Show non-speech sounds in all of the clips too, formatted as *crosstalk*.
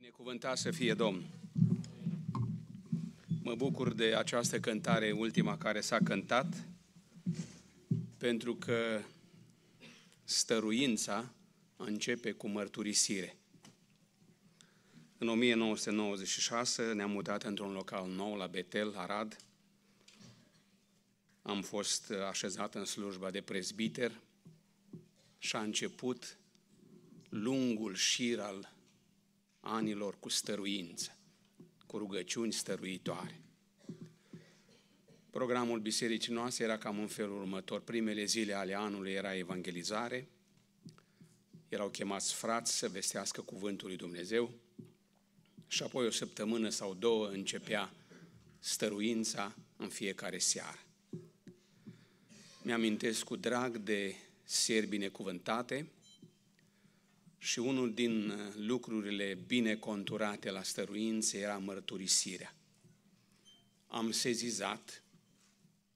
Binecuvântat să fie Domnul! Mă bucur de această cântare, ultima care s-a cântat, pentru că stăruința începe cu mărturisire. În 1996 ne-am mutat într-un local nou la Betel, Arad. Am fost așezat în slujba de prezbiter și a început lungul șir al anilor cu stăruință, cu rugăciuni stăruitoare. Programul bisericii noastre era cam în felul următor. Primele zile ale anului era evangelizare, erau chemați frați să vestească cuvântul lui Dumnezeu și apoi o săptămână sau două începea stăruința în fiecare seară. Mi-amintesc cu drag de serbi necuvântate, și unul din uh, lucrurile bine conturate la stăruințe era mărturisirea. Am sezizat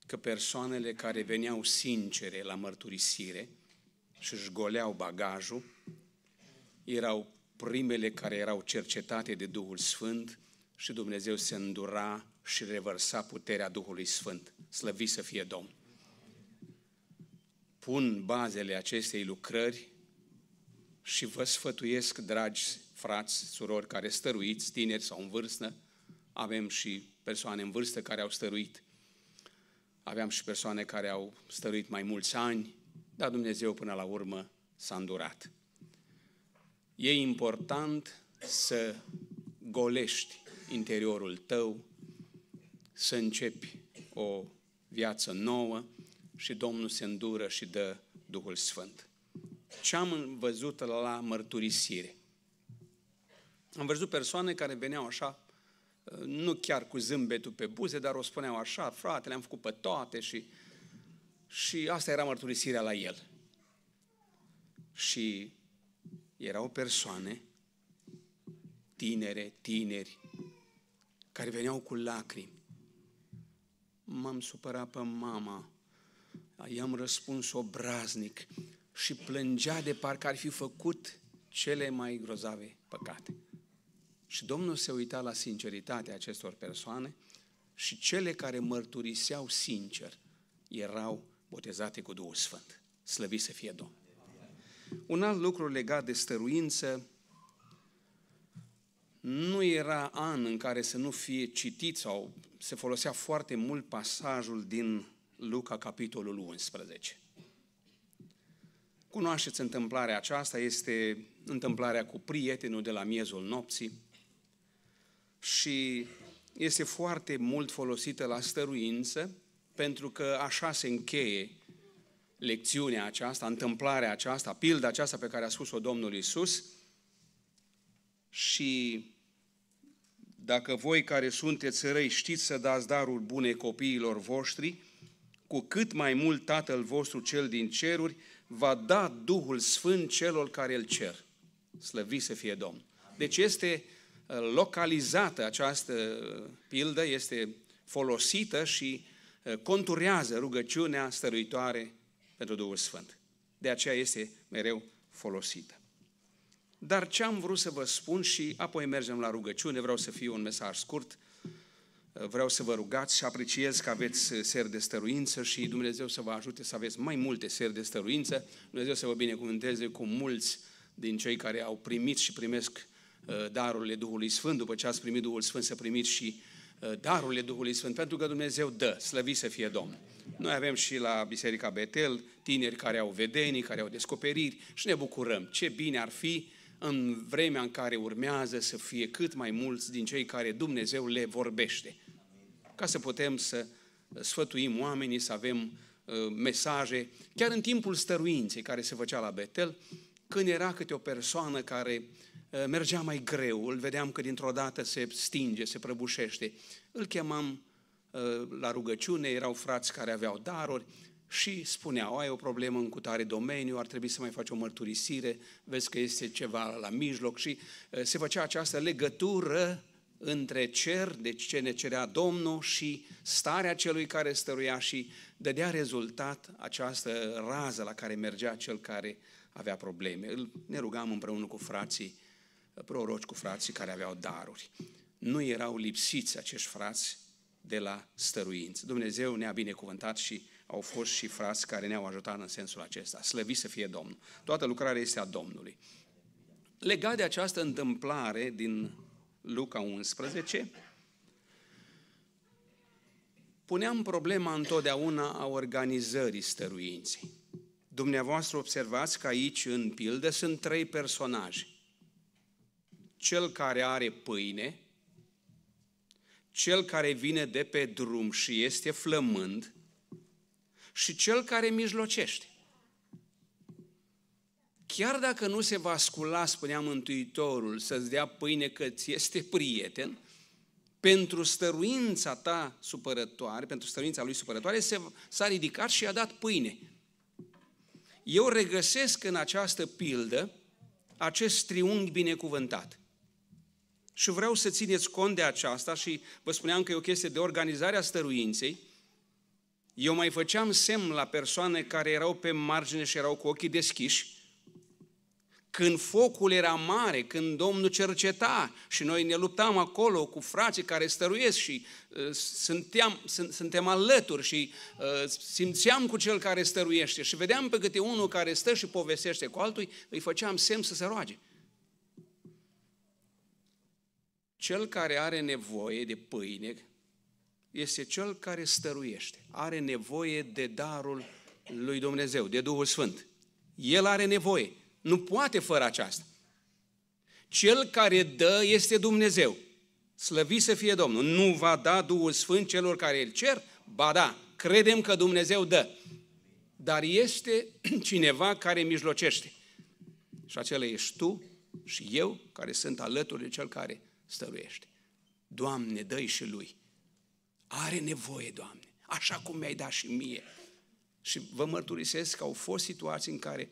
că persoanele care veneau sincere la mărturisire și își goleau bagajul erau primele care erau cercetate de Duhul Sfânt și Dumnezeu se îndura și revărsa puterea Duhului Sfânt. Slăvi să fie Domn! Pun bazele acestei lucrări și vă sfătuiesc, dragi frați, surori care stăruiți, tineri sau în vârstă, avem și persoane în vârstă care au stăruit. Aveam și persoane care au stăruit mai mulți ani, dar Dumnezeu până la urmă s-a îndurat. E important să golești interiorul tău, să începi o viață nouă și Domnul se îndură și dă Duhul Sfânt ce am văzut la mărturisire. Am văzut persoane care veneau așa, uh, nu chiar cu zâmbetul pe buze, dar o spuneau așa, frate, le-am făcut pe toate și, și asta era mărturisirea la el. Și erau persoane, tinere, tineri, care veneau cu lacrimi. M-am supărat pe mama, i-am răspuns obraznic, și plângea de parcă ar fi făcut cele mai grozave păcate. Și Domnul se uita la sinceritatea acestor persoane și cele care mărturiseau sincer erau botezate cu Duhul Sfânt. Slăvi să fie Domnul! Un alt lucru legat de stăruință, nu era an în care să nu fie citit sau se folosea foarte mult pasajul din Luca, capitolul 11. Cunoașteți întâmplarea aceasta, este întâmplarea cu prietenul de la miezul nopții și este foarte mult folosită la stăruință, pentru că așa se încheie lecțiunea aceasta, întâmplarea aceasta, pilda aceasta pe care a spus-o Domnul Isus. Și dacă voi care sunteți răi știți să dați daruri bune copiilor voștri, cu cât mai mult Tatăl vostru cel din ceruri va da Duhul Sfânt celor care îl cer. Slăvi să fie Domn. Deci este uh, localizată această uh, pildă, este folosită și uh, conturează rugăciunea stăruitoare pentru Duhul Sfânt. De aceea este mereu folosită. Dar ce am vrut să vă spun și apoi mergem la rugăciune, vreau să fiu un mesaj scurt, Vreau să vă rugați și apreciez că aveți uh, ser de stăruință și Dumnezeu să vă ajute să aveți mai multe ser de stăruință. Dumnezeu să vă binecuvânteze cu mulți din cei care au primit și primesc uh, darurile Duhului Sfânt. După ce ați primit Duhul Sfânt, să primiți și uh, darurile Duhului Sfânt, pentru că Dumnezeu dă, slăvi să fie Domn. Noi avem și la Biserica Betel tineri care au vedenii, care au descoperiri și ne bucurăm. Ce bine ar fi în vremea în care urmează să fie cât mai mulți din cei care Dumnezeu le vorbește ca să putem să sfătuim oamenii, să avem uh, mesaje, chiar în timpul stăruinței care se făcea la Betel, când era câte o persoană care uh, mergea mai greu, îl vedeam că dintr-o dată se stinge, se prăbușește, îl chemam uh, la rugăciune, erau frați care aveau daruri și spuneau, ai o problemă în cutare domeniu, ar trebui să mai faci o mărturisire, vezi că este ceva la mijloc și se făcea această legătură între cer, deci ce ne cerea Domnul, și starea celui care stăruia și dădea rezultat această rază la care mergea cel care avea probleme. Ne rugam împreună cu frații, proroci cu frații care aveau daruri. Nu erau lipsiți acești frați de la stăruință. Dumnezeu ne-a binecuvântat și au fost și frați care ne-au ajutat în sensul acesta. Slăvi să fie Domnul. Toată lucrarea este a Domnului. Legat de această întâmplare din Luca 11, puneam problema întotdeauna a organizării stăruinței. Dumneavoastră observați că aici, în pildă, sunt trei personaje. Cel care are pâine, cel care vine de pe drum și este flămând și cel care mijlocește. Chiar dacă nu se va scula, spunea Mântuitorul, să-ți dea pâine că ți este prieten, pentru stăruința ta supărătoare, pentru stăruința lui supărătoare, se, s-a ridicat și a dat pâine. Eu regăsesc în această pildă acest triunghi binecuvântat. Și vreau să țineți cont de aceasta și vă spuneam că e o chestie de organizare a stăruinței. Eu mai făceam semn la persoane care erau pe margine și erau cu ochii deschiși când focul era mare, când Domnul cerceta și noi ne luptam acolo cu frații care stăruiesc și uh, sunt, suntem alături și uh, simțeam cu cel care stăruiește și vedeam pe câte unul care stă și povestește cu altul, îi făceam semn să se roage. Cel care are nevoie de pâine este cel care stăruiește, are nevoie de darul lui Dumnezeu, de Duhul Sfânt. El are nevoie. Nu poate fără aceasta. Cel care dă este Dumnezeu. Slăvi să fie Domnul. Nu va da Duhul Sfânt celor care îl cer? Ba da, credem că Dumnezeu dă. Dar este *clears throat* cineva care mijlocește. Și acela ești tu și eu, care sunt alături de cel care stăruiește. Doamne, dă și lui. Are nevoie, Doamne, așa cum mi-ai dat și mie. Și vă mărturisesc că au fost situații în care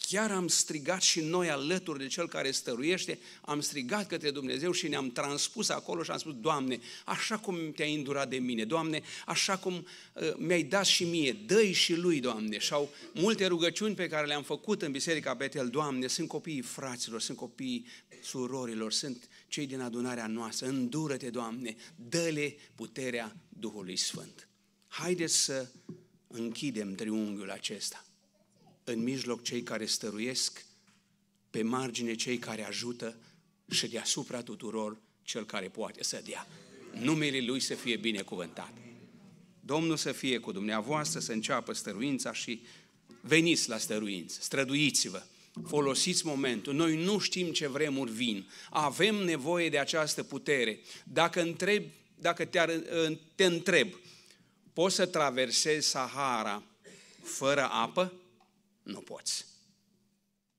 Chiar am strigat și noi alături de Cel care stăruiește, am strigat către Dumnezeu și ne-am transpus acolo și am spus, Doamne, așa cum te-ai îndurat de mine, Doamne, așa cum uh, mi-ai dat și mie, dă și lui, Doamne. Și au multe rugăciuni pe care le-am făcut în Biserica Betel, Doamne, sunt copiii fraților, sunt copiii surorilor, sunt cei din adunarea noastră, îndură-te, Doamne, dă-le puterea Duhului Sfânt. Haideți să închidem triunghiul acesta în mijloc cei care stăruiesc, pe margine cei care ajută și deasupra tuturor cel care poate să dea. Numele Lui să fie binecuvântat. Domnul să fie cu dumneavoastră, să înceapă stăruința și veniți la stăruință, străduiți-vă, folosiți momentul. Noi nu știm ce vremuri vin, avem nevoie de această putere. Dacă, întreb, dacă te, te întreb, poți să traversezi Sahara fără apă? nu poți.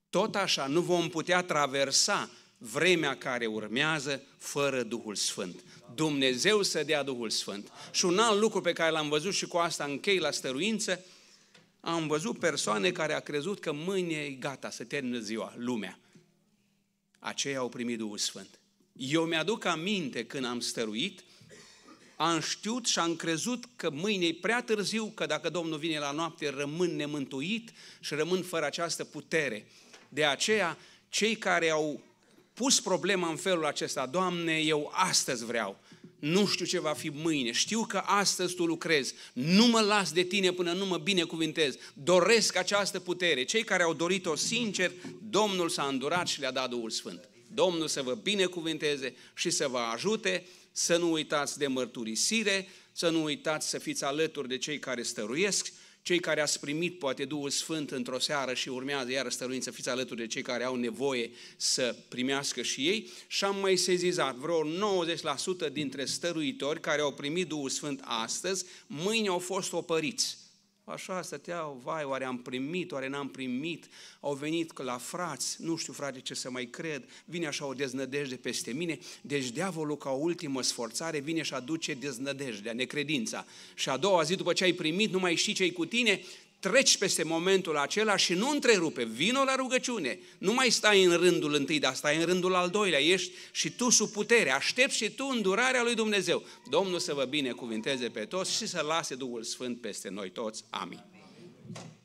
Tot așa nu vom putea traversa vremea care urmează fără Duhul Sfânt. Dumnezeu să dea Duhul Sfânt. Și un alt lucru pe care l-am văzut și cu asta închei la stăruință, am văzut persoane care a crezut că mâine e gata să termină ziua, lumea. Aceia au primit Duhul Sfânt. Eu mi-aduc aminte când am stăruit, am știut și am crezut că mâine e prea târziu, că dacă Domnul vine la noapte, rămân nemântuit și rămân fără această putere. De aceea, cei care au pus problema în felul acesta, Doamne, eu astăzi vreau, nu știu ce va fi mâine, știu că astăzi Tu lucrezi, nu mă las de Tine până nu mă binecuvintez, doresc această putere. Cei care au dorit-o sincer, Domnul s-a îndurat și le-a dat Duhul Sfânt. Domnul să vă binecuvinteze și să vă ajute să nu uitați de mărturisire, să nu uitați să fiți alături de cei care stăruiesc, cei care ați primit poate Duhul Sfânt într-o seară și urmează iară stăruință, fiți alături de cei care au nevoie să primească și ei. Și am mai sezizat vreo 90% dintre stăruitori care au primit Duhul Sfânt astăzi, mâine au fost opăriți Așa stăteau, vai, oare am primit, oare n-am primit, au venit la frați, nu știu frate ce să mai cred, vine așa o deznădejde peste mine, deci diavolul ca o ultimă sforțare vine și aduce deznădejdea, necredința. Și a doua zi după ce ai primit, nu mai știi ce-i cu tine, treci peste momentul acela și nu întrerupe. Vino la rugăciune. Nu mai stai în rândul întâi, dar stai în rândul al doilea. Ești și tu sub putere. Aștepți și tu îndurarea lui Dumnezeu. Domnul să vă binecuvinteze pe toți și să lase Duhul Sfânt peste noi toți. Amin. Amin.